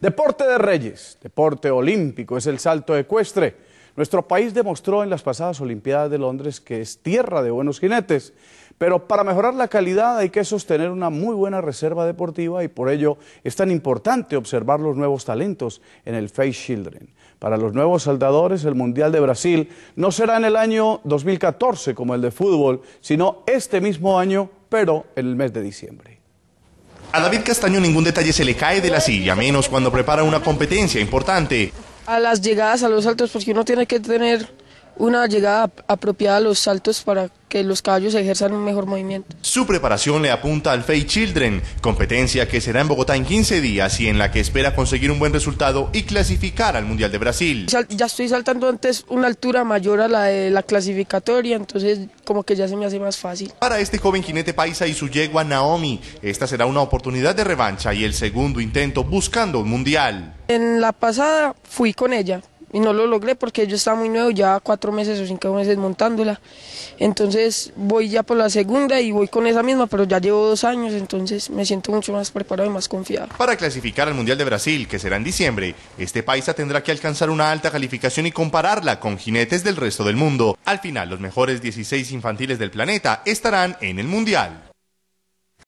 Deporte de Reyes, deporte olímpico, es el salto ecuestre. Nuestro país demostró en las pasadas Olimpiadas de Londres que es tierra de buenos jinetes, pero para mejorar la calidad hay que sostener una muy buena reserva deportiva y por ello es tan importante observar los nuevos talentos en el Face Children. Para los nuevos saltadores, el Mundial de Brasil no será en el año 2014 como el de fútbol, sino este mismo año, pero en el mes de diciembre. A David Castaño ningún detalle se le cae de la silla, menos cuando prepara una competencia importante. A las llegadas a los altos, porque uno tiene que tener una llegada apropiada a los saltos para que los caballos ejerzan un mejor movimiento. Su preparación le apunta al Fey Children, competencia que será en Bogotá en 15 días y en la que espera conseguir un buen resultado y clasificar al Mundial de Brasil. Ya estoy saltando antes una altura mayor a la de la clasificatoria, entonces como que ya se me hace más fácil. Para este joven jinete paisa y su yegua Naomi, esta será una oportunidad de revancha y el segundo intento buscando un Mundial. En la pasada fui con ella, y no lo logré porque yo estaba muy nuevo, ya cuatro meses o cinco meses montándola. Entonces voy ya por la segunda y voy con esa misma, pero ya llevo dos años, entonces me siento mucho más preparado y más confiado. Para clasificar al Mundial de Brasil, que será en diciembre, este paisa tendrá que alcanzar una alta calificación y compararla con jinetes del resto del mundo. Al final, los mejores 16 infantiles del planeta estarán en el Mundial.